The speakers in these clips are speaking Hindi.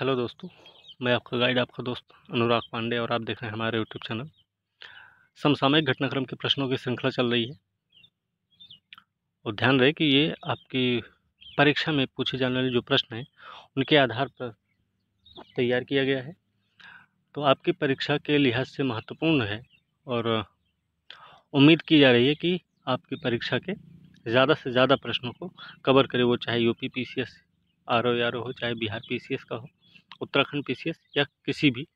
हेलो दोस्तों मैं आपका गाइड आपका दोस्त अनुराग पांडे और आप देख रहे हैं हमारे यूट्यूब चैनल समसामयिक घटनाक्रम के प्रश्नों की श्रृंखला चल रही है और ध्यान रहे कि ये आपकी परीक्षा में पूछे जाने वाले जो प्रश्न हैं उनके आधार पर तैयार किया गया है तो आपकी परीक्षा के लिहाज से महत्वपूर्ण है और उम्मीद की जा रही है कि आपकी परीक्षा के ज़्यादा से ज़्यादा प्रश्नों को कवर करे वो चाहे U P R O R O हो चाहे बिहार पीसीएस का हो उत्तराखंड पी या किसी भी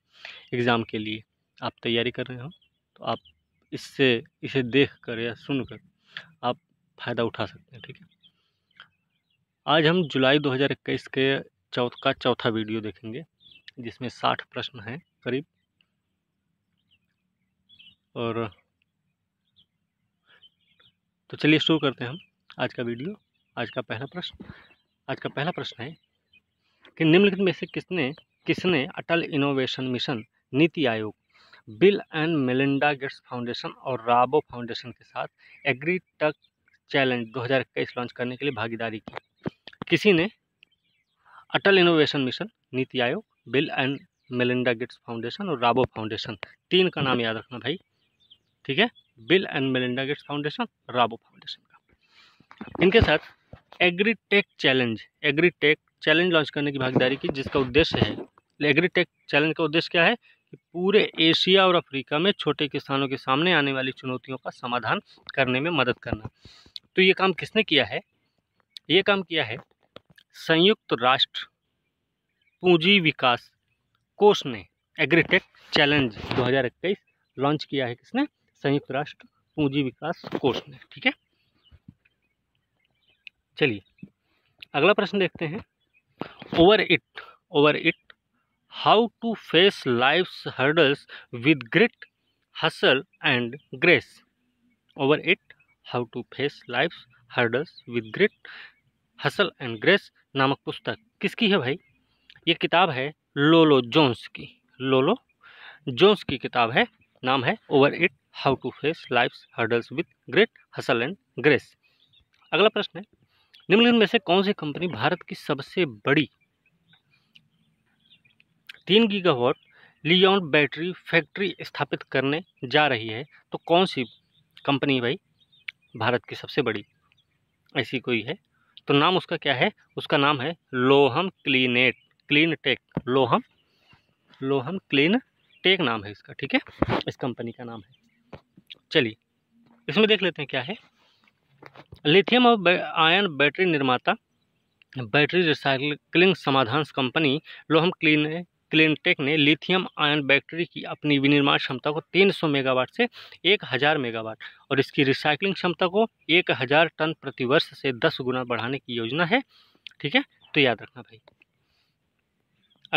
एग्ज़ाम के लिए आप तैयारी कर रहे हो तो आप इससे इसे देख कर या सुन कर आप फ़ायदा उठा सकते हैं ठीक है आज हम जुलाई 2021 के चौथ का चौथा वीडियो देखेंगे जिसमें साठ प्रश्न हैं करीब और तो चलिए शुरू करते हैं हम आज का वीडियो आज का पहला प्रश्न आज का पहला प्रश्न है कि निम्नलिखित में से किसने किसने अटल innovation mission NITI Aayog Bill and Melinda Gates foundation और राबो फाउंडेशन के साथ एग्री टक चैलेंज 2021 लॉन्च करने के लिए भागीदारी की किसी ने अटल innovation mission NITI Aayog Bill and Melinda Gates foundation और राबो फाउंडेशन तीन का नाम याद रखना भाई ठीक है Bill and Melinda Gates foundation Rabo foundation का इनके साथ agri tech challenge agri tech challenge launch करने की भागीदारी की जिसका उद्देश्य है एग्रीटेक चैलेंज का उद्देश्य क्या है कि पूरे एशिया और अफ्रीका में छोटे किसानों के सामने आने वाली चुनौतियों का समाधान करने में मदद करना तो ये काम किसने किया है ये काम किया है संयुक्त राष्ट्र पूंजी विकास कोष ने एग्रीटेक चैलेंज 2021 लॉन्च किया है किसने संयुक्त राष्ट्र पूंजी विकास कोष ने ठीक है चलिए अगला प्रश्न देखते हैं over it over it how to face life hurdles with grit hustle and grace over it how to face life hurdles with grit hustle and grace नामक पुस्तक किसकी है भाई ये किताब है लोलो जोन्स की लोलो जोन्स की किताब है नाम है over it how to face life hurdles with great hustle and grace अगला प्रश्न है निम्नलिखित में से कौन सी कंपनी भारत की सबसे बड़ी तीन गीगावाट लियोन बैटरी फैक्ट्री स्थापित करने जा रही है तो कौन सी कंपनी भाई भारत की सबसे बड़ी ऐसी कोई है तो नाम उसका क्या है उसका नाम है लोहम क्लीनेट clean tech Lohum Lohum clean tech नाम है इसका ठीक है इस कंपनी का नाम है चलिए इसमें देख लेते हैं क्या है लिथियम और आयन बैटरी निर्माता बैटरी रिसाइकलिंग समाधान कंपनी लोहम क्लीन क्लिनटेक ने लिथियम आयन बैटरी की अपनी विनिर्माण क्षमता को 300 मेगावाट से 1000 मेगावाट और इसकी रिसाइकलिंग क्षमता को 1000 टन प्रति वर्ष से 10 गुना बढ़ाने की योजना है ठीक है तो याद रखना भाई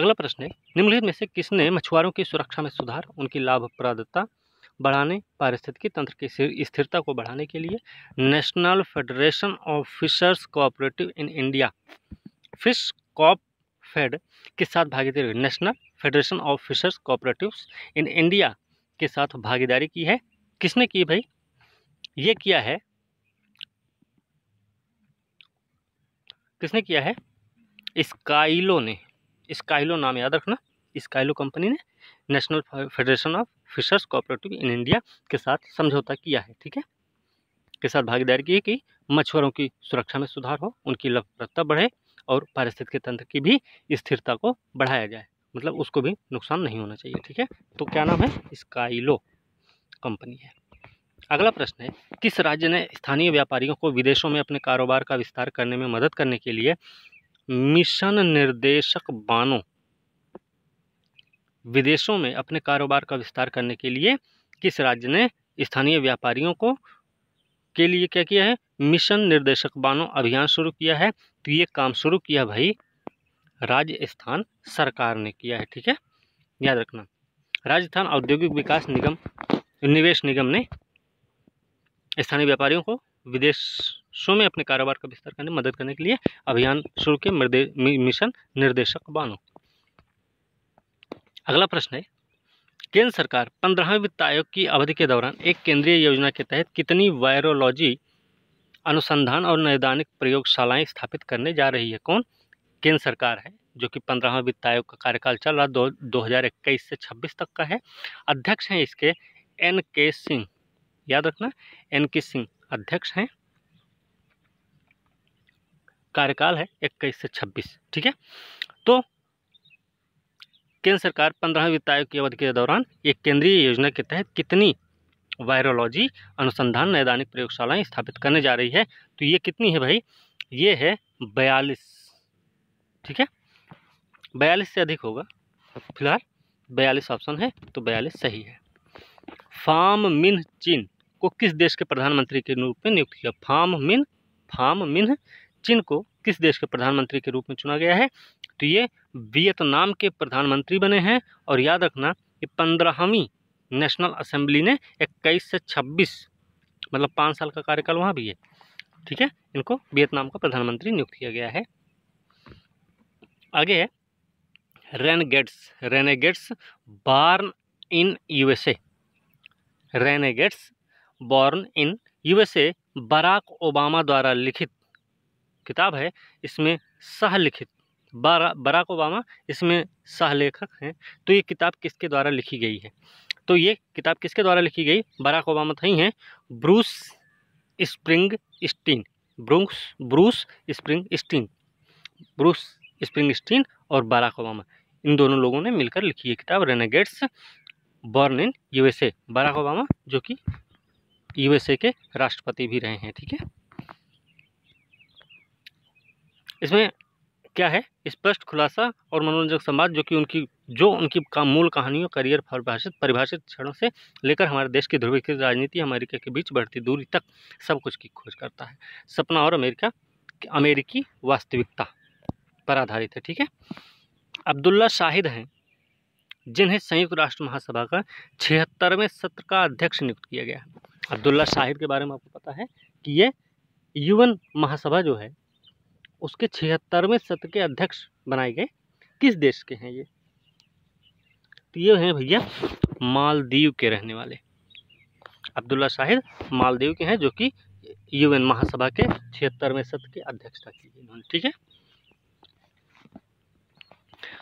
अगला प्रश्न है निम्नलिखित में से किसने मछुआरों की सुरक्षा में सुधार उनकी लाभप्रदता बढ़ाने पारिस्थितिकी तंत्र की स्थिरता को बढ़ाने के लिए National Federation of Fishers cooperative in India fish cop fed के साथ भागीदारी National Federation of Fishers cooperative in India के साथ भागीदारी की है किसने की भाई ये किया है किसने किया है स्काइलो ने स्काइलो नाम याद रखना स्काइलो कंपनी ने National Federation of Fishers cooperative in India के साथ समझौता किया है ठीक है के साथ भागीदारी की है कि मछुआरों की सुरक्षा में सुधार हो उनकी लभप्रतता बढ़े और पारिस्थितिकी तंत्र की भी स्थिरता को बढ़ाया जाए मतलब उसको भी नुकसान नहीं होना चाहिए ठीक है तो क्या नाम है स्काइलो कंपनी है अगला प्रश्न है किस राज्य ने स्थानीय व्यापारियों को विदेशों में अपने कारोबार का विस्तार करने में मदद करने के लिए मिशन निर्देशक बानों विदेशों में अपने कारोबार का विस्तार करने के लिए किस राज्य ने स्थानीय व्यापारियों को के लिए क्या किया है मिशन निर्देशक बानो अभियान शुरू किया है तो ये काम शुरू किया भाई राजस्थान सरकार ने किया है ठीक है याद रखना राजस्थान औद्योगिक विकास निगम निवेश निगम ने स्थानीय व्यापारियों को विदेशों में अपने कारोबार का विस्तार करने में मदद करने के लिए अभियान शुरू किया मिशन निर्देशक बानो अगला प्रश्न है केंद्र सरकार पंद्रहवें वित्त आयोग की अवधि के दौरान एक केंद्रीय योजना के तहत कितनी वायरोलॉजी अनुसंधान और नैदानिक प्रयोगशालाएं स्थापित करने जा रही है कौन केंद्र सरकार है जो कि पंद्रहवा वित्त आयोग का कार्यकाल चल रहा दो दो हज़ार इक्कीस से छब्बीस तक का है अध्यक्ष हैं इसके एन के सिंह याद रखना एन के सिंह अध्यक्ष हैं कार्यकाल है इक्कीस से छब्बीस ठीक है तो केंद्र सरकार पंद्रह वित्त आयोग की अवधि के दौरान एक केंद्रीय योजना के तहत कितनी वायरोलॉजी अनुसंधान नैदानिक प्रयोगशालाएं स्थापित करने जा रही है तो ये कितनी है भाई ये है बयालीस ठीक है बयालीस से अधिक होगा फिलहाल बयालीस ऑप्शन है तो बयालीस सही है फाम मिन चीन को किस देश के प्रधानमंत्री के रूप में नियुक्त किया फाम मिन फाम मिन चीन को किस देश के प्रधानमंत्री के रूप में चुना गया है तो ये वियतनाम के प्रधानमंत्री बने हैं और याद रखना कि पंद्रहवीं नेशनल असेंबली ने इक्कीस से छब्बीस मतलब पाँच साल का कार्यकाल वहाँ भी है ठीक है इनको वियतनाम का प्रधानमंत्री नियुक्त किया गया है आगे है Renegades born in USA Renegades born in USA Barack Obama द्वारा लिखित किताब है इसमें सह लिखित बारा बराक ओबामा इसमें सह लेखक हैं तो ये किताब किसके द्वारा लिखी गई है तो ये किताब किसके द्वारा लिखी गई बराक ओबामा थी हैं Bruce Springsteen Bruce Bruce Springsteen Bruce Springsteen और बराक ओबामा इन दोनों लोगों ने मिलकर लिखी ये किताब Renegades born in USA Barack Obama जो कि यूएसए के राष्ट्रपति भी रहे हैं ठीक है इसमें क्या है स्पष्ट खुलासा और मनोरंजक संवाद जो कि उनकी जो उनकी काम मूल कहानियों करियर परिभाषित परिभाषित क्षणों से लेकर हमारे देश की ध्रुवीकृत राजनीति अमेरिका के बीच बढ़ती दूरी तक सब कुछ की खोज करता है सपना और अमेरिका अमेरिकी वास्तविकता पर आधारित है ठीक है अब्दुल्ला शाहिद हैं जिन्हें संयुक्त राष्ट्र महासभा का छिहत्तरवें सत्र का अध्यक्ष नियुक्त किया गया है अब्दुल्ला शाहिद के बारे में आपको पता है कि ये यूएन महासभा जो है उसके छिहत्तरवें सत्र के अध्यक्ष बनाए गए किस देश के हैं ये तो ये हैं भैया मालदीव के रहने वाले अब्दुल्ला शाहिद मालदीव के हैं जो कि यूएन महासभा के छिहत्तरवें सत्र के अध्यक्षता की इन्होंने ठीक है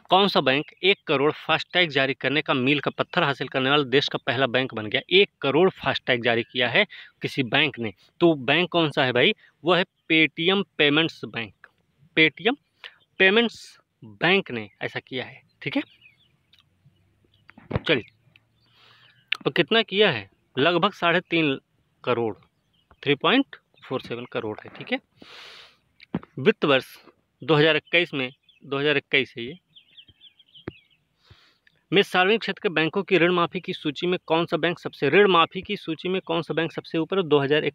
कौन सा बैंक एक करोड़ फास्टैग जारी करने का मील का पत्थर हासिल करने वाला देश का पहला बैंक बन गया एक करोड़ फास्टैग जारी किया है किसी बैंक ने तो बैंक कौन सा है भाई वह है Paytm payments bank Paytm payments bank ने ऐसा किया है ठीक है चलिए तो कितना किया है लगभग साढ़े तीन crore three point four seven crore है ठीक है वित्त वर्ष दो हज़ार इक्कीस में दो हज़ार इक्कीस है ये में सार्वजनिक क्षेत्र के बैंकों की ऋण माफ़ी की सूची में कौन सा बैंक सबसे ऋण माफ़ी की सूची में कौन सा बैंक सबसे ऊपर है दो हज़ार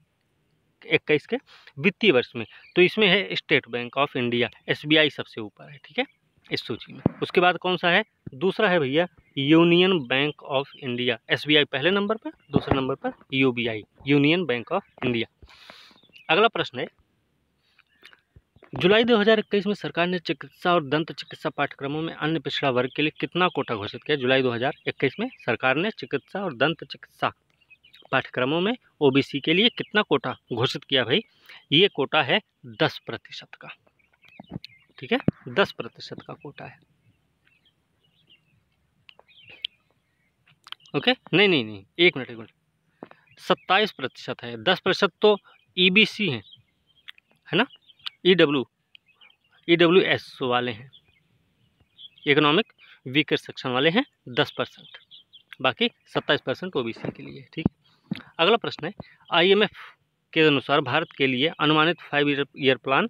इक्कीस के वित्तीय वर्ष में तो इसमें है स्टेट बैंक ऑफ इंडिया एस सबसे ऊपर है ठीक है इस सूची में उसके बाद कौन सा है दूसरा है भैया यूनियन बैंक ऑफ इंडिया एस पहले नंबर पर दूसरे नंबर पर यू यूनियन बैंक ऑफ इंडिया अगला प्रश्न है जुलाई 2021 में सरकार ने चिकित्सा और दंत चिकित्सा पाठ्यक्रमों में अन्य पिछड़ा वर्ग के लिए कितना कोटा घोषित किया जुलाई 2021 में सरकार ने चिकित्सा और दंत चिकित्सा पाठ्यक्रमों में ओबीसी के लिए कितना कोटा घोषित किया भाई ये कोटा है दस प्रतिशत का ठीक है दस प्रतिशत का कोटा है ओके नहीं नहीं नहीं एक मिनट एक मिनट सत्ताईस प्रतिशत है दस प्रतिशत तो ईबीसी e हैं है ना ईडब्ल्यू e एस e वाले हैं इकोनॉमिक वीकर सेक्शन वाले हैं दस परसेंट बाकी सत्ताईस परसेंट ओ के लिए ठीक है अगला प्रश्न है आईएमएफ के अनुसार भारत के लिए अनुमानित five year year plan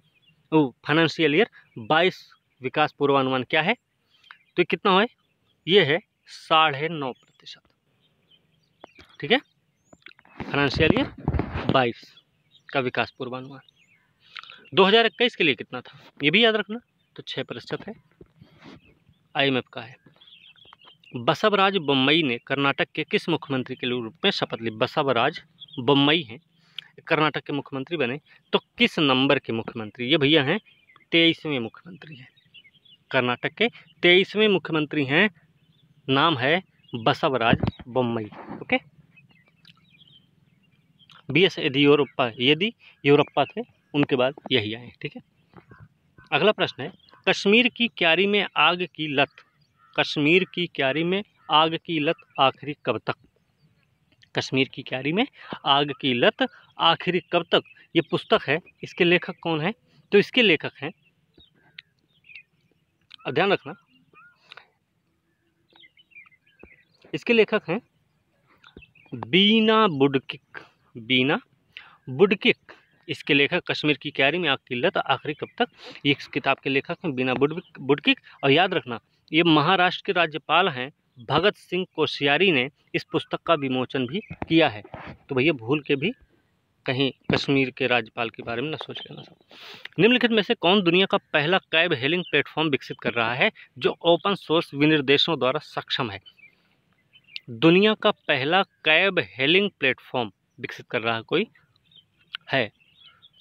financial year बाईस विकास पूर्वानुमान क्या है तो कितना है ये है साढ़े नौ प्रतिशत ठीक है फाइनेंशियल ईयर बाईस का विकास पूर्वानुमान 2021 के लिए कितना था ये भी याद रखना तो छः प्रतिशत है आईएमएफ का है बसवराज बम्बई ने कर्नाटक के किस मुख्यमंत्री के रूप में शपथ ली बसवराज बम्बई हैं कर्नाटक के मुख्यमंत्री बने तो किस नंबर के मुख्यमंत्री ये भैया हैं तेईसवें मुख्यमंत्री हैं कर्नाटक के तेईसवें मुख्यमंत्री हैं नाम है Basavaraj Bommai okay B S Yediyurappa Yediyurappa थे उनके बाद यही आए ठीक है अगला प्रश्न है कश्मीर की क्यारी में आग की लत कश्मीर की क्यारी में आग की लत आखिरी कब तक कश्मीर की क्यारी में आग की लत आखिरी कब तक ये पुस्तक है इसके लेखक कौन है तो इसके लेखक हैं ध्यान रखना इसके लेखक हैं बीना बुडकिक बीना बुडकिक इसके लेखक कश्मीर की क्यारी में आग की लत आखिरी कब तक ये इस किताब के लेखक हैं बीना बुड बुडकिक और याद रखना ये महाराष्ट्र के राज्यपाल हैं भगत सिंह कोश्यारी ने इस पुस्तक का विमोचन भी किया है तो भैया भूल के भी कहीं कश्मीर के राज्यपाल के बारे में ना सोच लेना सब निम्नलिखित में से कौन दुनिया का पहला कैब हेलिंग प्लेटफॉर्म विकसित कर रहा है जो ओपन सोर्स विनिर्देशों द्वारा सक्षम है दुनिया का पहला कैब हेलिंग प्लेटफॉर्म विकसित कर रहा कोई है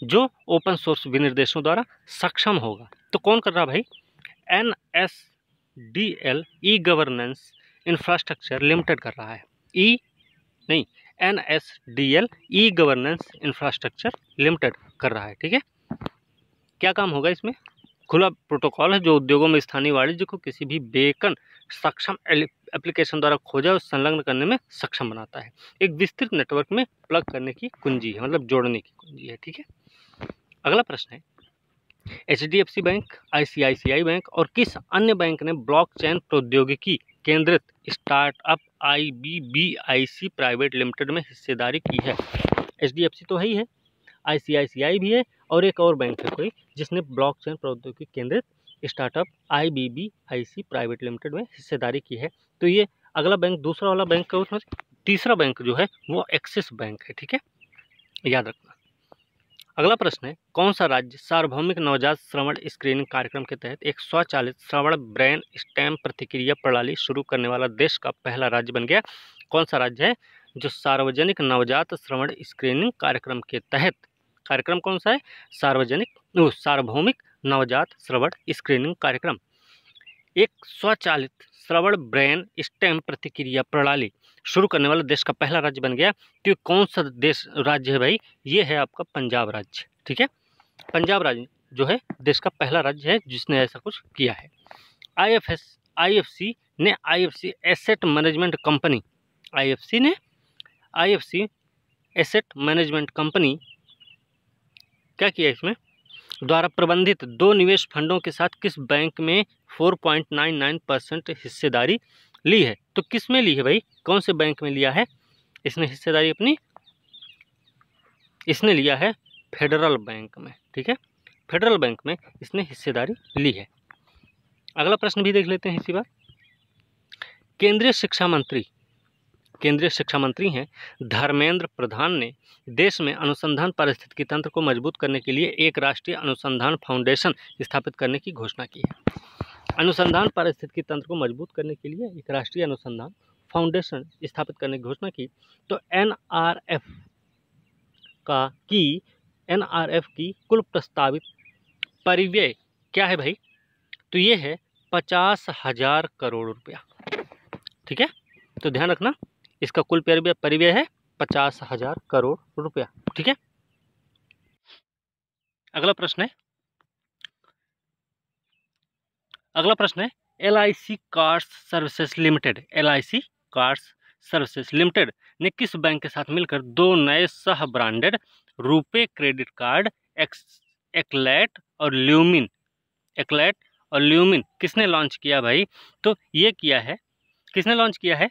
जो ओपन सोर्स विनिर्देशों द्वारा सक्षम होगा तो कौन कर रहा भाई N S D L e governance infrastructure limited कर रहा है ई e, नहीं N S D L e governance infrastructure limited कर रहा है ठीक है क्या काम होगा इसमें खुला प्रोटोकॉल है जो उद्योगों में स्थानीय वाणिज्य को किसी भी बेकन सक्षम एप्लीकेशन द्वारा खोजा और संलग्न करने में सक्षम बनाता है एक विस्तृत नेटवर्क में प्लग करने की कुंजी है मतलब जोड़ने की कुंजी है ठीक है अगला प्रश्न है सी बैंक आई बैंक और किस अन्य बैंक ने ब्लॉकचेन प्रौद्योगिकी केंद्रित स्टार्टअप सी प्राइवेट लिमिटेड में हिस्सेदारी की है सी तो है ही है आई भी है और एक और बैंक है कोई जिसने ब्लॉकचेन प्रौद्योगिकी केंद्रित स्टार्टअप सी प्राइवेट लिमिटेड में हिस्सेदारी की है तो ये अगला बैंक दूसरा वाला बैंक का उसमें तीसरा बैंक जो है वो एक्सिस बैंक है ठीक है याद रखना अगला प्रश्न है कौन सा राज्य सार्वभौमिक नवजात श्रवण स्क्रीनिंग कार्यक्रम के तहत एक स्वचालित श्रवण ब्रेन स्टैम प्रतिक्रिया प्रणाली शुरू करने वाला देश का पहला राज्य बन गया कौन सा राज्य है जो सार्वजनिक नवजात श्रवण स्क्रीनिंग कार्यक्रम के तहत कार्यक्रम कौन सा है सार्वजनिक सार्वभौमिक नवजात श्रवण स्क्रीनिंग कार्यक्रम एक स्वचालित श्रवण ब्रेन स्टेम प्रतिक्रिया प्रणाली शुरू करने वाला देश का पहला राज्य बन गया तो कौन सा देश राज्य है भाई ये है आपका पंजाब राज्य ठीक है पंजाब राज्य जो है देश का पहला राज्य है जिसने ऐसा कुछ किया है आईएफएस आईएफसी ने IFC asset management company IFC ने आईएफसी एसेट मैनेजमेंट कंपनी क्या किया इसमें द्वारा प्रबंधित दो निवेश फंडों के साथ किस बैंक में 4.99 परसेंट हिस्सेदारी ली है तो किस में ली है भाई कौन से बैंक में लिया है इसने हिस्सेदारी अपनी इसने लिया है फेडरल बैंक में ठीक है फेडरल बैंक में इसने हिस्सेदारी ली है अगला प्रश्न भी देख लेते हैं इसी बार केंद्रीय शिक्षा मंत्री केंद्रीय शिक्षा मंत्री हैं धर्मेंद्र प्रधान ने देश में अनुसंधान पारिस्थितिकी तंत्र को मजबूत करने के लिए एक राष्ट्रीय अनुसंधान फाउंडेशन स्थापित करने की घोषणा की है अनुसंधान पारिस्थितिकी तंत्र को मजबूत करने के लिए एक राष्ट्रीय अनुसंधान फाउंडेशन स्थापित करने की घोषणा की तो एन का की एन की कुल प्रस्तावित परिव्यय क्या है भाई तो ये है पचास हजार करोड़ रुपया ठीक है तो ध्यान रखना इसका कुल परिव्यय परिव्यय है पचास हजार करोड़ रुपया ठीक है अगला प्रश्न है अगला प्रश्न है L I C cards services limited L I C cards services limited ने किस बैंक के साथ मिलकर दो नए सह ब्रांडेड रुपे क्रेडिट कार्ड एक्स एक्लेट और ल्यूमिन एक्लेट और ल्यूमिन किसने लॉन्च किया भाई तो ये किया है किसने लॉन्च किया है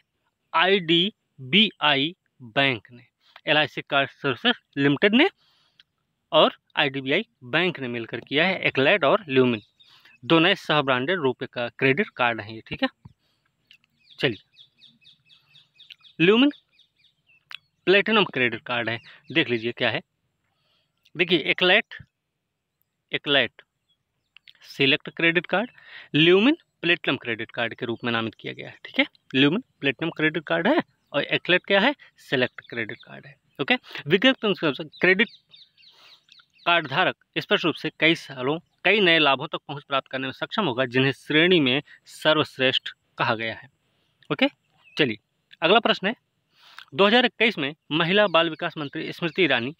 आई डी बीआई बैंक ने L I C card services limited ने और आईडीबीआई बैंक ने मिलकर किया है एक्लाइड और ल्यूमिन दोनों नए सह ब्रांडेड रुपये का क्रेडिट कार्ड है ये ठीक है चलिए ल्यूमिन प्लेटिनम क्रेडिट कार्ड है देख लीजिए क्या है देखिए Eclat Eclat select credit card Lumine platinum credit card के रूप में नामित किया गया है ठीक है ल्यूमिन प्लेटिनम क्रेडिट कार्ड है और एक्लेट क्या है सेलेक्ट क्रेडिट कार्ड है ओके विज्ञप्त क्रेडिट कार्ड धारक स्पष्ट रूप से कई सालों कई नए लाभों तक पहुंच प्राप्त करने में सक्षम होगा जिन्हें श्रेणी में सर्वश्रेष्ठ कहा गया है ओके चलिए अगला प्रश्न है 2021 में महिला बाल विकास मंत्री स्मृति ईरानी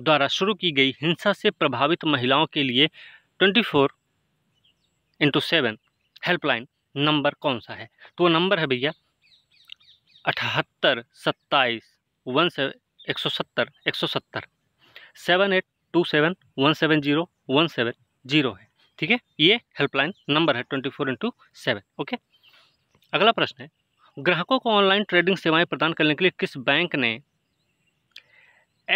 द्वारा शुरू की गई हिंसा से प्रभावित महिलाओं के लिए 24 four into seven helpline number कौन सा है तो वो नंबर है भैया अठहत्तर सत्ताईस वन सेवन एक सौ सत्तर एक सौ सत्तर seven eight two seven one seven zero one seven zero है ठीक है ये हेल्पलाइन नंबर है twenty four into seven okay अगला प्रश्न है ग्राहकों को ऑनलाइन ट्रेडिंग सेवाएं प्रदान करने के लिए किस बैंक ने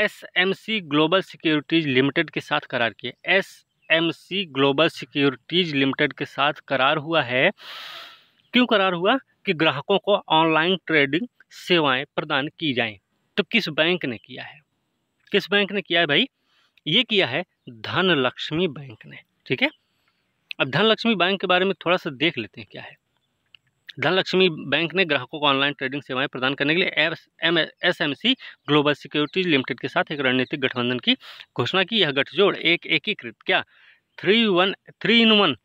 S M C global securities limited के साथ करार किया S M C global securities limited के साथ करार हुआ है क्यों करार हुआ कि ग्राहकों को ऑनलाइन ट्रेडिंग सेवाएं प्रदान की जाएं तो किस बैंक ने किया है किस बैंक ने किया है भाई ये किया है धनलक्ष्मी बैंक ने ठीक है अब धनलक्ष्मी बैंक के बारे में थोड़ा सा देख लेते हैं क्या है धनलक्ष्मी बैंक ने ग्राहकों को ऑनलाइन ट्रेडिंग सेवाएं प्रदान करने के लिए M S M C global securities limited के साथ एक रणनीतिक गठबंधन की घोषणा की यह गठजोड़ एक एकीकृत क्या three one three in one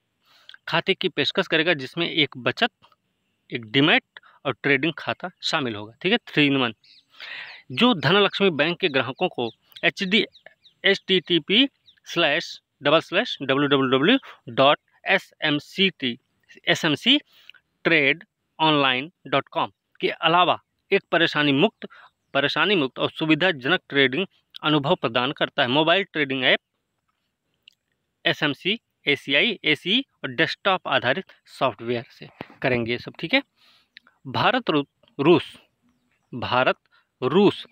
खाते की पेशकश करेगा जिसमें एक बचत एक डिमेट और ट्रेडिंग खाता शामिल होगा ठीक है थ्री इन वन जो धनलक्ष्मी बैंक के ग्राहकों को H D H T T P slash double slash W W W dot S M C T S M C trade online dot com के अलावा एक परेशानी मुक्त परेशानी मुक्त और सुविधाजनक ट्रेडिंग अनुभव प्रदान करता है mobile trading app S M C A C e और डेस्कटॉप आधारित सॉफ्टवेयर से करेंगे ये सब ठीक है भारत रू, रूस भारत रूस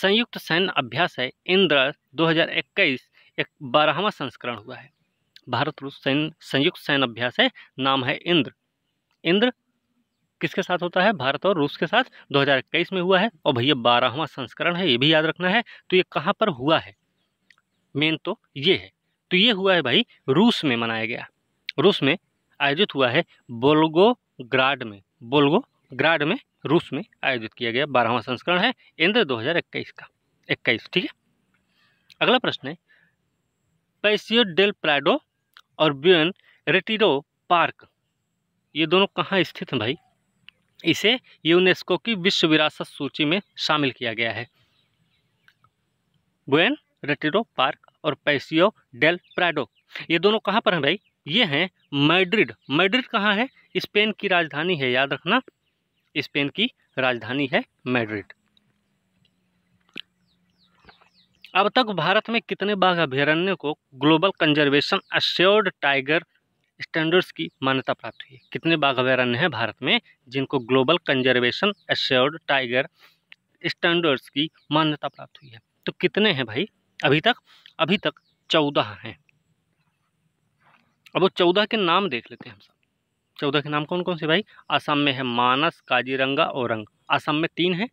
संयुक्त सैन्य अभ्यास है इंद्र 2021 एक बारहवा संस्करण हुआ है भारत रूस सैन्य संयुक्त सैन्य अभ्यास है नाम है इंद्र इंद्र किसके साथ होता है भारत और रूस के साथ 2021 में हुआ है और भैया बारहवा संस्करण है ये भी याद रखना है तो ये कहाँ पर हुआ है मेन तो ये है तो ये हुआ है भाई रूस में मनाया गया रूस में आयोजित हुआ है ग्राड में ग्राड में रूस में आयोजित किया गया बारहवा संस्करण है इंद्र 2021 का 21 ठीक है अगला प्रश्न है पैसियो डेल प्राडो और ब्यून रेटिडो पार्क ये दोनों कहाँ स्थित हैं भाई इसे यूनेस्को की विश्व विरासत सूची में शामिल किया गया है बुएन रेटिडो पार्क और पैसियो डेल प्राडो ये दोनों कहाँ पर हैं भाई ये हैं मैड्रिड मैड्रिड कहाँ है स्पेन की राजधानी है याद रखना स्पेन की राजधानी है मैड्रिड अब तक भारत में कितने बाघ अभ्यारण्य को global conservation assured tiger standards की मान्यता प्राप्त हुई है कितने बाघ अभ्यारण्य हैं भारत में जिनको global conservation assured tiger standards की मान्यता प्राप्त हुई है तो कितने हैं भाई अभी तक अभी तक चौदह हैं अब वो चौदह के नाम देख लेते हैं हम सब चौदह के नाम कौन कौन से भाई असम में है मानस काजीरंगा औरंग असम में तीन है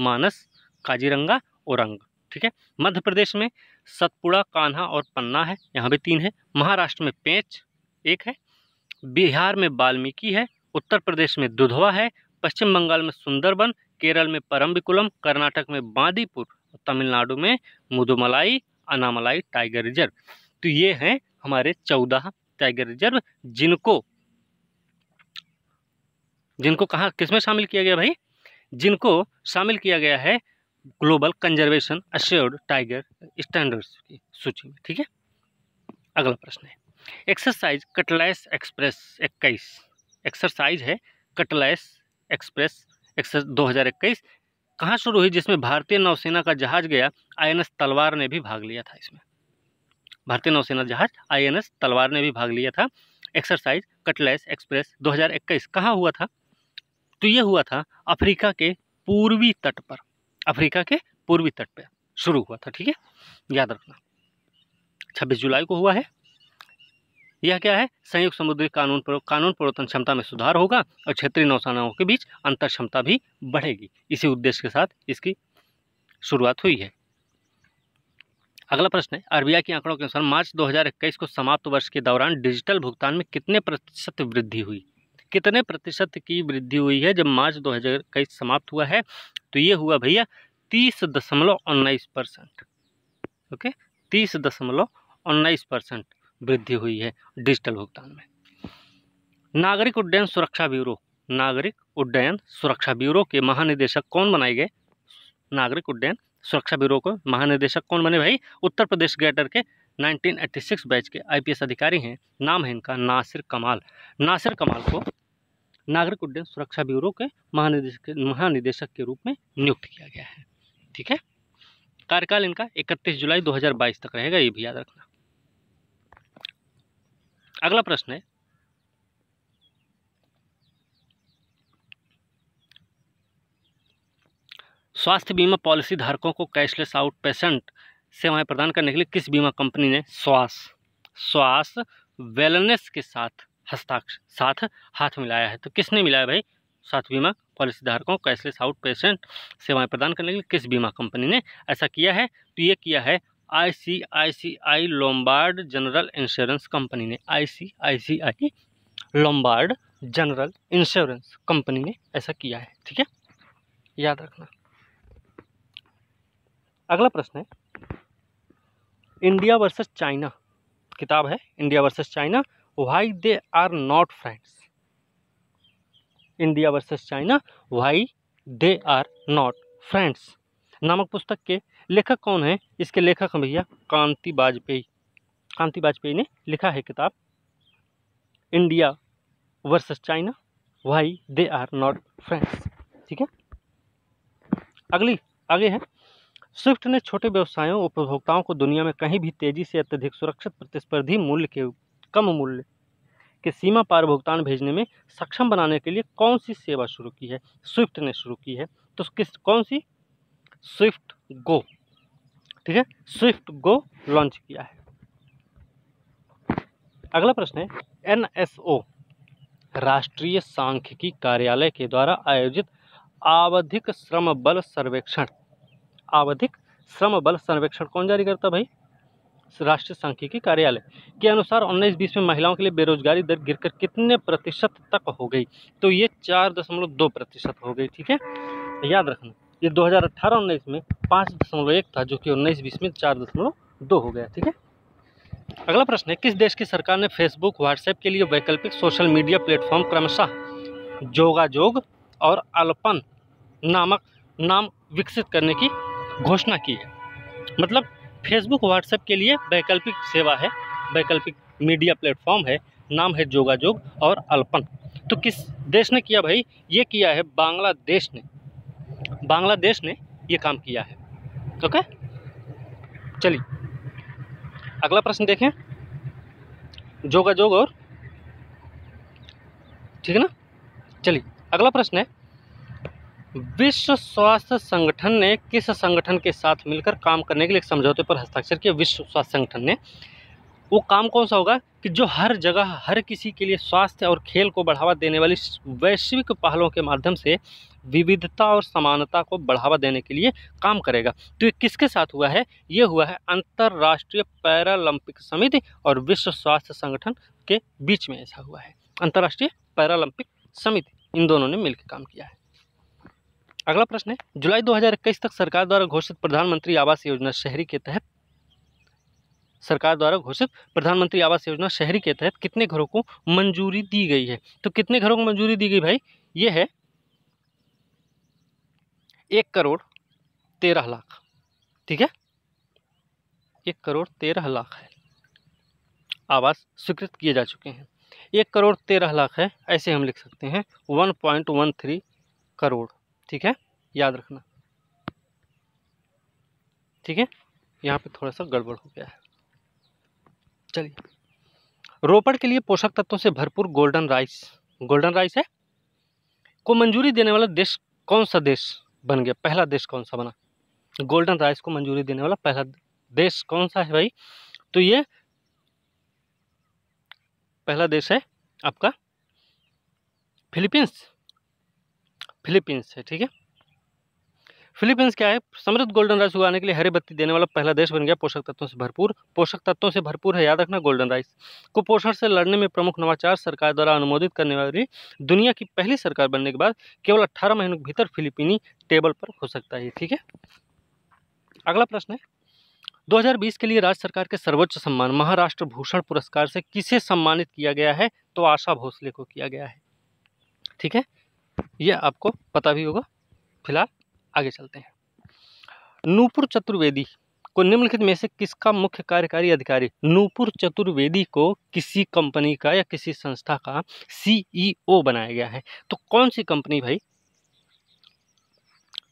मानस काजीरंगा औरंग ठीक है मध्य प्रदेश में सतपुड़ा कान्हा और पन्ना है यहाँ पे तीन है महाराष्ट्र में पेंच एक है बिहार में वाल्मीकि है उत्तर प्रदेश में दुधवा है पश्चिम बंगाल में सुंदरबन केरल में परम्बिकुलम कर्नाटक में बांदीपुर तमिलनाडु में मुदुमलाई अनामलाई टाइगर रिजर्व तो ये हैं हमारे चौदह टाइगर रिजर्व जिनको जिनको कहा किसमें शामिल किया गया भाई जिनको शामिल किया गया है global conservation assured tiger standards की सूची में ठीक है अगला प्रश्न है एक्सरसाइज कटलाइस एक्सप्रेस इक्कीस एक्सरसाइज है कटलाइस एक्सप्रेस दो हज़ार इक्कीस कहाँ शुरू हुई जिसमें भारतीय नौसेना का जहाज गया आईएनएस तलवार ने भी भाग लिया था इसमें भारतीय नौसेना जहाज आईएनएस तलवार ने भी भाग लिया था एक्सरसाइज कटलेस एक्सप्रेस 2021 कहाँ हुआ था तो ये हुआ था अफ्रीका के पूर्वी तट पर अफ्रीका के पूर्वी तट पर शुरू हुआ था ठीक है याद रखना छब्बीस जुलाई को हुआ है यह क्या है संयुक्त समुद्री कानून पर कानून प्रवर्तन क्षमता में सुधार होगा और क्षेत्रीय नौसेनाओं के बीच अंतर क्षमता भी बढ़ेगी इसी उद्देश्य के साथ इसकी शुरुआत हुई है अगला प्रश्न है आरबीआई के आंकड़ों के अनुसार मार्च 2021 को समाप्त वर्ष के दौरान डिजिटल भुगतान में कितने प्रतिशत वृद्धि हुई कितने प्रतिशत की वृद्धि हुई है जब मार्च 2021 समाप्त हुआ है तो ये हुआ भैया तीस दशमलव उन्नीस परसेंट ओके तीस दशमलव उन्नीस परसेंट वृद्धि हुई है डिजिटल भुगतान में नागरिक उड्डयन सुरक्षा ब्यूरो नागरिक उड्डयन सुरक्षा ब्यूरो के महानिदेशक कौन बनाए गए नागरिक उड्डयन सुरक्षा ब्यूरो को महानिदेशक कौन बने भाई उत्तर प्रदेश ग्रेटर के 1986 बैच के आईपीएस अधिकारी हैं नाम है इनका नासिर कमाल नासिर कमाल को नागरिक उड्डयन सुरक्षा ब्यूरो के महानिदेशक महानिदेशक के रूप में नियुक्त किया गया है ठीक है कार्यकाल इनका 31 जुलाई 2022 तक रहेगा ये भी याद रखना अगला प्रश्न है स्वास्थ्य बीमा पॉलिसी धारकों को कैशलेस आउट पेशेंट सेवाएं प्रदान करने के लिए किस बीमा कंपनी ने स्वास स्वास वेलनेस के साथ हस्ताक्षर साथ हाथ मिलाया है तो किसने मिलाया भाई स्वास्थ्य बीमा पॉलिसी धारकों कैशलेस आउट पेशेंट सेवाएं प्रदान करने के लिए किस बीमा कंपनी ने ऐसा किया है तो ये किया है ICICI Lombard general insurance company ने ICICI Lombard general insurance company ने ऐसा किया है ठीक है याद रखना अगला प्रश्न है इंडिया वर्सेस चाइना किताब है India versus China why they are not friends India versus China why they are not friends नामक पुस्तक के लेखक कौन है इसके लेखक हैं भैया कांति वाजपेयी कांति वाजपेयी ने लिखा है किताब India versus China why they are not friends ठीक है अगली आगे है स्विफ्ट ने छोटे व्यवसायों उपभोक्ताओं को दुनिया में कहीं भी तेजी से अत्यधिक सुरक्षित प्रतिस्पर्धी मूल्य के कम मूल्य के सीमा पार भुगतान भेजने में सक्षम बनाने के लिए कौन सी सेवा शुरू की है स्विफ्ट ने शुरू की है तो किस कौन सी स्विफ्ट गो ठीक है स्विफ्ट गो लॉन्च किया है अगला प्रश्न है एनएसओ राष्ट्रीय सांख्यिकी कार्यालय के द्वारा आयोजित आवधिक श्रम बल सर्वेक्षण आवधिक श्रम बल सर्वेक्षण कौन जारी करता भाई राष्ट्रीय सांख्यिकी कार्यालय के अनुसार उन्नीस बीस में महिलाओं के लिए बेरोजगारी दर गिरकर कितने प्रतिशत तक हो गई तो ये चार दशमलव दो प्रतिशत हो गई ठीक है याद रखना ये 2018-19 में पाँच दशमलव एक था जो कि उन्नीस बीस में चार दशमलव दो हो गया ठीक है अगला प्रश्न है किस देश की सरकार ने फेसबुक व्हाट्सएप के लिए वैकल्पिक सोशल मीडिया प्लेटफॉर्म क्रमशः जोगाजोग और अलपन नामक नाम विकसित करने की घोषणा की है मतलब फेसबुक व्हाट्सएप के लिए वैकल्पिक सेवा है वैकल्पिक मीडिया प्लेटफॉर्म है नाम है जोगाजोग और अल्पन तो किस देश ने किया भाई ये किया है बांग्लादेश ने बांग्लादेश ने ये काम किया है ओके चलिए अगला प्रश्न देखें जोगा जोग और ठीक है ना चलिए अगला प्रश्न है विश्व स्वास्थ्य संगठन ने किस संगठन के साथ मिलकर काम करने के लिए समझौते पर हस्ताक्षर किया विश्व स्वास्थ्य संगठन ने वो काम कौन सा होगा कि जो हर जगह हर किसी के लिए स्वास्थ्य और खेल को बढ़ावा देने वाली वैश्विक पहलों के माध्यम से विविधता और समानता को बढ़ावा देने के लिए काम करेगा तो ये किसके साथ हुआ है ये हुआ है अंतर्राष्ट्रीय पैरालंपिक समिति और विश्व स्वास्थ्य संगठन के बीच में ऐसा हुआ है अंतर्राष्ट्रीय पैरालंपिक समिति इन दोनों ने मिलकर काम किया है अगला प्रश्न है जुलाई 2021 तक सरकार द्वारा घोषित प्रधानमंत्री आवास योजना शहरी के तहत सरकार द्वारा घोषित प्रधानमंत्री आवास योजना शहरी के तहत कितने घरों को मंजूरी दी गई है तो कितने घरों को मंजूरी दी गई भाई ये है एक करोड़ तेरह लाख ठीक है एक करोड़ तेरह लाख है आवास स्वीकृत किए जा चुके हैं एक करोड़ तेरह लाख है ऐसे हम लिख सकते हैं one point one three crore ठीक है याद रखना ठीक है यहाँ पे थोड़ा सा गड़बड़ हो गया है चलिए रोपड़ के लिए पोषक तत्वों से भरपूर गोल्डन राइस गोल्डन राइस है को मंजूरी देने वाला देश कौन सा देश बन गया पहला देश कौन सा बना गोल्डन राइस को मंजूरी देने वाला पहला देश कौन सा है भाई तो ये पहला देश है आपका फिलीपींस फिलीपींस है ठीक है फिलीपींस क्या है समृद्ध गोल्डन राइस उगाने के लिए हरी बत्ती देने वाला पहला देश बन गया पोषक तत्वों से भरपूर पोषक तत्वों से भरपूर है याद रखना गोल्डन राइस कुपोषण से लड़ने में प्रमुख नवाचार सरकार द्वारा अनुमोदित करने वाली दुनिया की पहली सरकार बनने के बाद केवल अट्ठारह महीनों के भीतर फिलिपीनी टेबल पर हो सकता है ठीक है अगला प्रश्न है 2020 के लिए राज्य सरकार के सर्वोच्च सम्मान महाराष्ट्र भूषण पुरस्कार से किसे सम्मानित किया गया है तो आशा भोसले को किया गया है ठीक है यह आपको पता भी होगा फिलहाल आगे चलते हैं नूपुर चतुर्वेदी को निम्नलिखित में से किसका मुख्य कार्यकारी अधिकारी नूपुर चतुर्वेदी को किसी कंपनी का या किसी संस्था का सीईओ e बनाया गया है तो कौन सी कंपनी भाई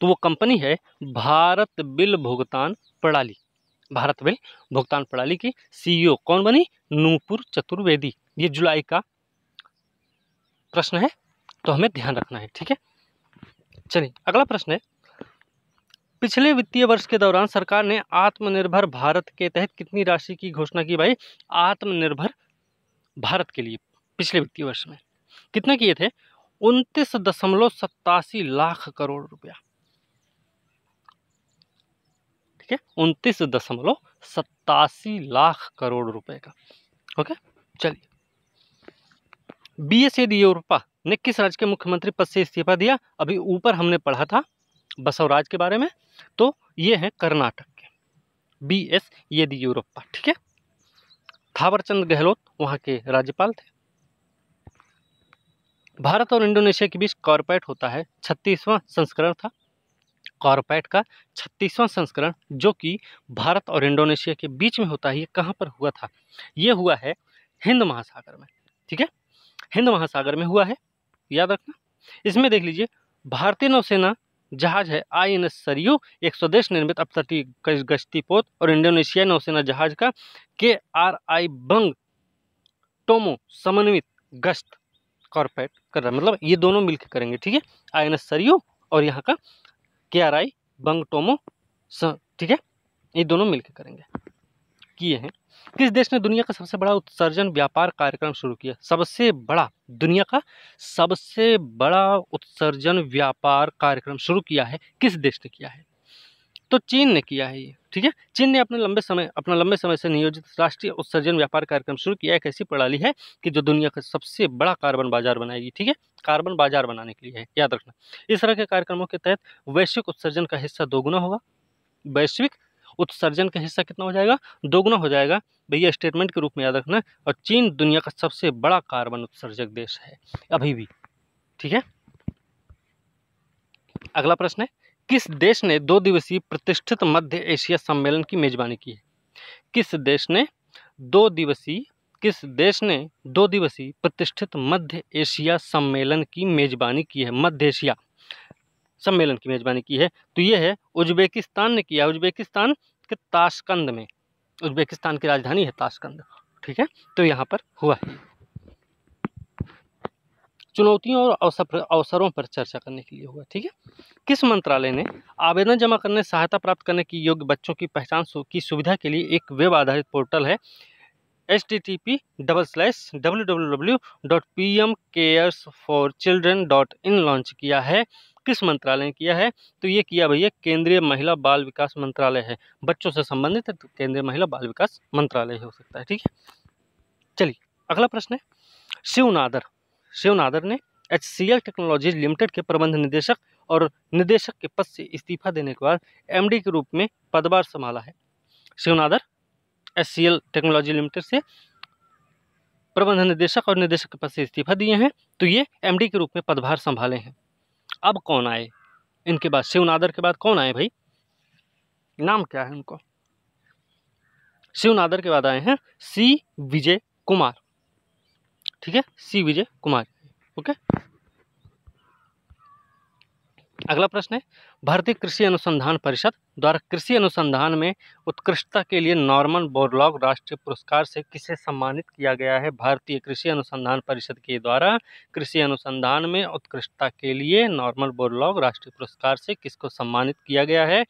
तो वो कंपनी है भारत बिल भुगतान प्रणाली भारत बिल भुगतान प्रणाली की सीईओ e कौन बनी नूपुर चतुर्वेदी ये जुलाई का प्रश्न है तो हमें ध्यान रखना है ठीक है चलिए अगला प्रश्न है पिछले वित्तीय वर्ष के दौरान सरकार ने आत्मनिर्भर भारत के तहत कितनी राशि की घोषणा की भाई आत्मनिर्भर भारत के लिए पिछले वित्तीय वर्ष में कितने किए थे उनतीस दशमलव सत्तासी लाख करोड़ रुपया ठीक है उनतीस दशमलव सत्तासी लाख करोड़ रुपए का ओके चलिए बी एस येदियुरप्पा ने किस राज्य के मुख्यमंत्री पद से इस्तीफा दिया अभी ऊपर हमने पढ़ा था बसवराज के बारे में तो ये है कर्नाटक के बी एस येदियुरप्पा ठीक है थावरचंद गहलोत वहाँ के राज्यपाल थे भारत और इंडोनेशिया के बीच कॉरपैट होता है छत्तीसवां संस्करण था कॉरपैट का छत्तीसवां संस्करण जो कि भारत और इंडोनेशिया के बीच में होता है ये कहाँ पर हुआ था ये हुआ है हिंद महासागर में ठीक है हिंद महासागर में हुआ है याद रखना इसमें देख लीजिए भारतीय नौसेना जहाज है आई एन एस सरयू एक स्वदेश निर्मित अपतटीय गश्ती पोत और इंडोनेशिया नौसेना जहाज का के आर आई बंग टोमो समन्वित गश्त कॉर्पोरेट कर रहा है मतलब ये दोनों मिलकर करेंगे ठीक है आई एन एस सरयू और यहाँ का के आर आई बंग टोमो ठीक है ये दोनों मिलकर करेंगे किए हैं किस देश ने दुनिया का सबसे बड़ा उत्सर्जन व्यापार कार्यक्रम शुरू किया सबसे बड़ा दुनिया का सबसे बड़ा उत्सर्जन व्यापार कार्यक्रम शुरू किया है किस देश ने किया है तो चीन ने किया है ये ठीक है चीन ने अपने लंबे समय अपना लंबे समय से नियोजित राष्ट्रीय उत्सर्जन व्यापार कार्यक्रम शुरू किया एक ऐसी प्रणाली है कि जो दुनिया का सबसे बड़ा कार्बन बाजार बनाएगी ठीक है कार्बन बाजार बनाने के लिए है याद रखना इस तरह के कार्यक्रमों के तहत वैश्विक उत्सर्जन का हिस्सा दोगुना होगा वैश्विक उत्सर्जन का हिस्सा कितना हो जाएगा दोगुना हो जाएगा भैया स्टेटमेंट के रूप में याद रखना और चीन दुनिया का सबसे बड़ा कार्बन उत्सर्जक देश है अभी भी ठीक है अगला प्रश्न है किस देश ने दो दिवसीय प्रतिष्ठित मध्य एशिया सम्मेलन की मेजबानी की है किस देश ने दो दिवसीय किस देश ने दो दिवसीय प्रतिष्ठित मध्य एशिया सम्मेलन की मेजबानी की है मध्य एशिया सम्मेलन की मेज़बानी की है तो ये है उज्बेकिस्तान ने किया उज्बेकिस्तान के ताशकंद में उज्बेकिस्तान की राजधानी है ताशकंद ठीक है तो यहाँ पर हुआ है चुनौतियों और अवसर अवसरों पर चर्चा करने के लिए हुआ ठीक है किस मंत्रालय ने आवेदन जमा करने सहायता प्राप्त करने की योग्य बच्चों की पहचान की सुविधा के लिए एक वेब आधारित पोर्टल है H T T P double slash W W W dot P M cares for children dot in launch किया है किस मंत्रालय ने किया है तो ये किया भैया केंद्रीय महिला बाल विकास मंत्रालय है बच्चों से संबंधित है तो केंद्रीय महिला बाल विकास मंत्रालय हो सकता है ठीक है चलिए अगला प्रश्न है शिव नादर शिव नादर ने H C L technologies limited के प्रबंध निदेशक और निदेशक के पद से इस्तीफा देने के बाद एम के रूप में पदभार संभाला है Shiv Nadar H C L technology limited से प्रबंध निदेशक और निदेशक के पद से इस्तीफा दिए हैं तो ये एमडी के रूप में पदभार संभाले हैं अब कौन आए इनके बाद शिव नादर के बाद कौन आए भाई नाम क्या है उनको शिव नादर के बाद आए हैं सी विजय कुमार ठीक है सी विजय कुमार ओके अगला प्रश्न है भारतीय कृषि अनुसंधान परिषद द्वारा कृषि अनुसंधान में उत्कृष्टता के लिए नॉर्मन बोरलॉग राष्ट्रीय पुरस्कार से किसे सम्मानित किया गया है भारतीय कृषि अनुसंधान परिषद के द्वारा कृषि अनुसंधान में उत्कृष्टता के लिए नॉर्मन बोरलॉग राष्ट्रीय पुरस्कार से किसको सम्मानित किया गया है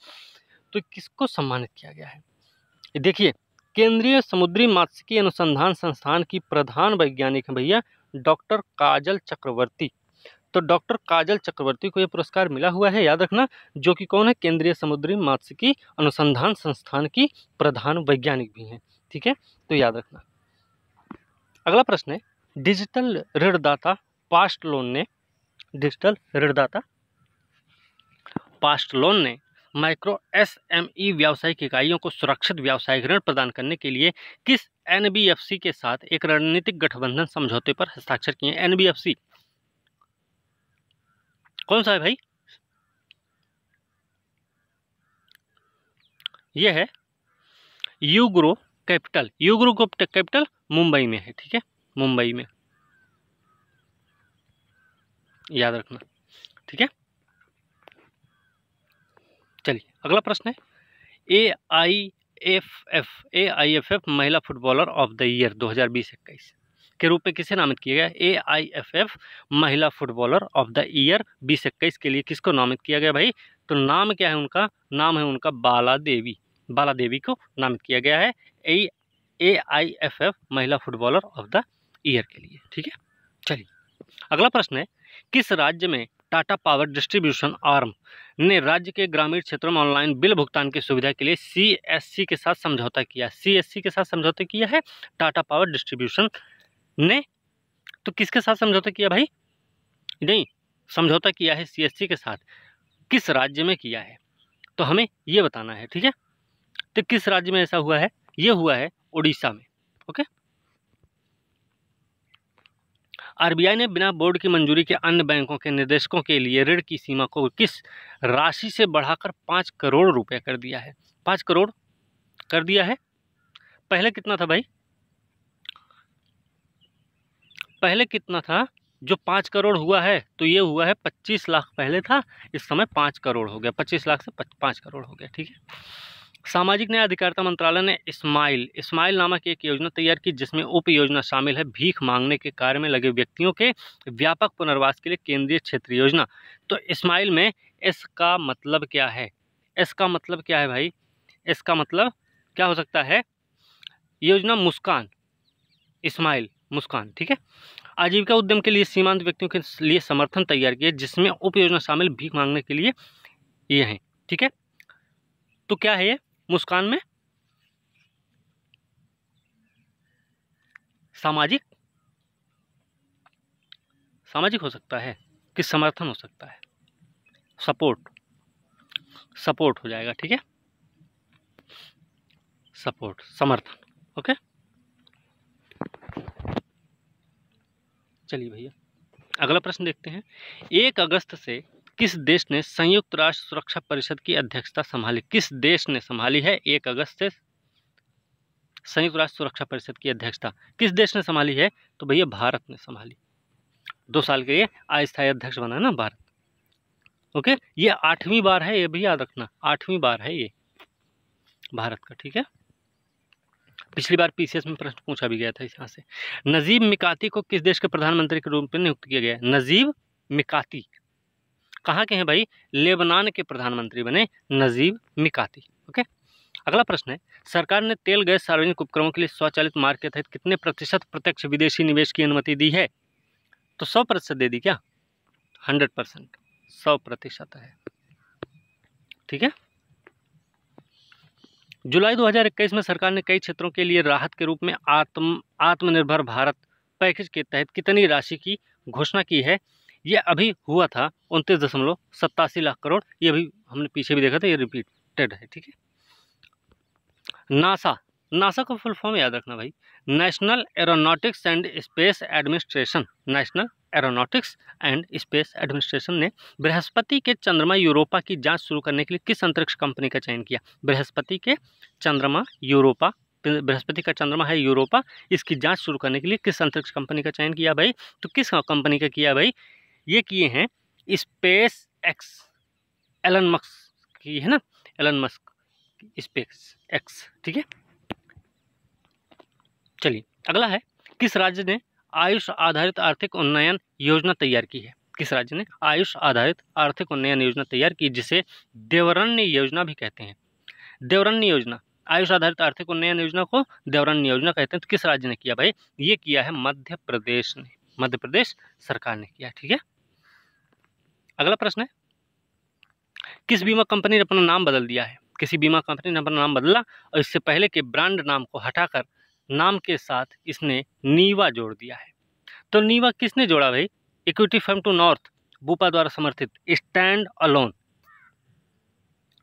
तो किसको सम्मानित किया गया है देखिए केंद्रीय समुद्री मात्स्यिकी अनुसंधान संस्थान की प्रधान वैज्ञानिक भैया डॉक्टर काजल चक्रवर्ती तो डॉक्टर काजल चक्रवर्ती को यह पुरस्कार मिला हुआ है याद रखना जो कि कौन है केंद्रीय समुद्री मात्स्यिकी अनुसंधान संस्थान की प्रधान वैज्ञानिक भी हैं ठीक है तो याद रखना अगला प्रश्न है डिजिटल ऋणदाता पास्ट लोन ने डिजिटल ऋणदाता पास्ट लोन ने माइक्रो एसएमई व्यावसायिक इकाइयों को सुरक्षित व्यावसायिक ऋण प्रदान करने के लिए किस एनबीएफसी के साथ एक रणनीतिक गठबंधन समझौते पर हस्ताक्षर किए एनबीएफसी कौन सा है भाई ये है UGro capital UGro capital Mumbai में है ठीक है मुंबई में याद रखना ठीक है चलिए अगला प्रश्न है A I F F A I F F महिला फुटबॉलर ऑफ द ईयर दो हजार बीस इक्कीस के रूप में किसे नामित किया गया ए आई एफ एफ महिला फुटबॉलर ऑफ द ईयर बीस इक्कीस के लिए किसको नामित किया गया भाई तो नाम क्या है उनका नाम है उनका बाला देवी बाला देवी को नामित किया गया है A A I F F महिला फुटबॉलर ऑफ द ईयर के लिए ठीक है चलिए अगला प्रश्न है किस राज्य में टाटा पावर डिस्ट्रीब्यूशन आर्म ने राज्य के ग्रामीण क्षेत्रों में ऑनलाइन बिल भुगतान की सुविधा के लिए सीएससी के साथ समझौता किया सीएससी के साथ समझौता किया है टाटा पावर डिस्ट्रीब्यूशन ने तो किसके साथ समझौता किया भाई नहीं समझौता किया है सीएससी के साथ किस राज्य में किया है तो हमें ये बताना है ठीक है तो किस राज्य में ऐसा हुआ है ये हुआ है उड़ीसा में ओके आरबीआई ने बिना बोर्ड की मंजूरी के अन्य बैंकों के निदेशकों के लिए ऋण की सीमा को किस राशि से बढ़ाकर पाँच करोड़ रुपए कर दिया है पाँच करोड़ कर दिया है पहले कितना था भाई पहले कितना था जो पाँच करोड़ हुआ है तो ये हुआ है पच्चीस लाख पहले था इस समय पाँच करोड़ हो गया पच्चीस लाख से पाँच करोड़ हो गया ठीक है सामाजिक न्याय अधिकारिता मंत्रालय ने स्माइल स्माइल नामक एक योजना तैयार की जिसमें उप योजना शामिल है भीख मांगने के कार्य में लगे व्यक्तियों के व्यापक पुनर्वास के लिए केंद्रीय क्षेत्र योजना तो स्माइल में एस का मतलब क्या है एस का मतलब क्या है भाई एस का मतलब क्या हो सकता है योजना मुस्कान इस्माइल मुस्कान ठीक है आजीविका उद्यम के लिए सीमांत व्यक्तियों के लिए समर्थन तैयार किया जिसमें उप योजना शामिल भीख मांगने के लिए ये हैं ठीक है तो क्या है ये मुस्कान में सामाजिक सामाजिक हो सकता है कि समर्थन हो सकता है सपोर्ट सपोर्ट हो जाएगा ठीक है सपोर्ट समर्थन ओके चलिए भैया अगला प्रश्न देखते हैं एक अगस्त से किस देश ने संयुक्त राष्ट्र सुरक्षा परिषद की अध्यक्षता संभाली किस देश ने संभाली है एक अगस्त से संयुक्त राष्ट्र सुरक्षा परिषद की अध्यक्षता किस देश ने संभाली है तो भैया भारत ने संभाली दो साल के लिए अस्थायी अध्यक्ष बना ना भारत ओके ये आठवीं बार है ये भी याद रखना आठवीं बार है ये भारत का ठीक है पिछली बार पीसीएस में प्रश्न पूछा भी गया था इस यहाँ से नजीब मिकाती को किस देश के प्रधानमंत्री के रूप में नियुक्त किया गया नजीब मिकाती कहाँ के हैं भाई लेबनान के प्रधानमंत्री बने नजीब मिकाती ओके अगला प्रश्न है सरकार ने तेल गैस सार्वजनिक उपक्रमों के लिए स्वचालित मार्ग के तहत कितने प्रतिशत प्रत्यक्ष विदेशी निवेश की अनुमति दी है तो सौ प्रतिशत दे दी क्या हंड्रेड परसेंट सौ प्रतिशत है ठीक है जुलाई 2021 में सरकार ने कई क्षेत्रों के लिए राहत के रूप में आत्म आत्मनिर्भर भारत पैकेज के तहत कितनी राशि की घोषणा की है ये अभी हुआ था उनतीस दशमलव सत्तासी लाख करोड़ ये अभी हमने पीछे भी देखा था ये रिपीटेड है ठीक है नासा नासा का फुल फॉर्म याद रखना भाई National Aeronautics and Space Administration National Aeronautics and Space Administration ने बृहस्पति के चंद्रमा यूरोपा की जांच शुरू करने के लिए किस अंतरिक्ष कंपनी का चयन किया बृहस्पति के चंद्रमा यूरोपा बृहस्पति का चंद्रमा है यूरोपा इसकी जांच शुरू करने के लिए किस अंतरिक्ष कंपनी का चयन किया भाई तो किस कंपनी का किया भाई ये किए हैं स्पेस एक्स एलन मक्स की है ना एलन मस्क स्पेस एक्स ठीक है चलिए अगला है किस राज्य ने आयुष आधारित आर्थिक उन्नयन योजना तैयार की है किस राज्य ने आयुष आधारित आर्थिक उन्नयन योजना तैयार की जिसे देवरण्य योजना भी कहते हैं देवरण्य योजना आयुष आधारित आर्थिक उन्नयन योजना को देवरण्य योजना कहते हैं तो किस राज्य ने किया भाई ये किया है मध्य प्रदेश ने मध्य प्रदेश सरकार ने किया ठीक है अगला प्रश्न है किस बीमा कंपनी ने अपना नाम बदल दिया है किसी बीमा कंपनी ने अपना नाम बदला और इससे पहले के ब्रांड नाम को हटाकर नाम के साथ इसने नीवा जोड़ दिया है तो नीवा किसने जोड़ा भाई equity firm True North Bupa द्वारा समर्थित स्टैंड अलोन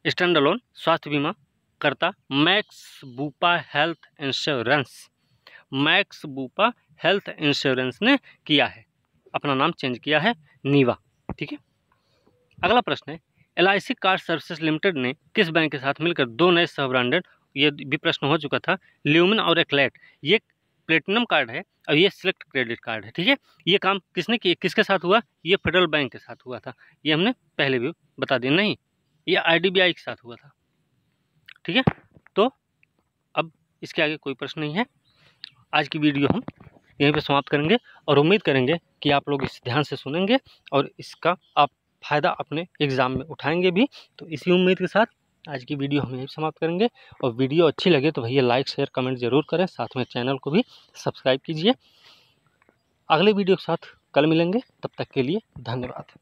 स्टैंड अलोन स्वास्थ्य बीमा करता Max Bupa health insurance Max Bupa health insurance ने किया है अपना नाम चेंज किया है नीवा ठीक है अगला प्रश्न है एल कार्ड सर्विसेज लिमिटेड ने किस बैंक के साथ मिलकर दो नए सब ब्रांडेड ये भी प्रश्न हो चुका था ल्यूमिन और एक्लेट ये प्लेटिनम कार्ड है और ये सिलेक्ट क्रेडिट कार्ड है ठीक है ये काम किसने किए किसके साथ हुआ ये फेडरल बैंक के साथ हुआ था ये हमने पहले भी बता दिया नहीं ये आईडीबीआई के साथ हुआ था ठीक है तो अब इसके आगे कोई प्रश्न नहीं है आज की वीडियो हम यहीं पर समाप्त करेंगे और उम्मीद करेंगे कि आप लोग इस ध्यान से सुनेंगे और इसका आप फ़ायदा अपने एग्ज़ाम में उठाएंगे भी तो इसी उम्मीद के साथ आज की वीडियो हम यही समाप्त करेंगे और वीडियो अच्छी लगे तो भैया लाइक शेयर कमेंट जरूर करें साथ में चैनल को भी सब्सक्राइब कीजिए अगले वीडियो के साथ कल मिलेंगे तब तक के लिए धन्यवाद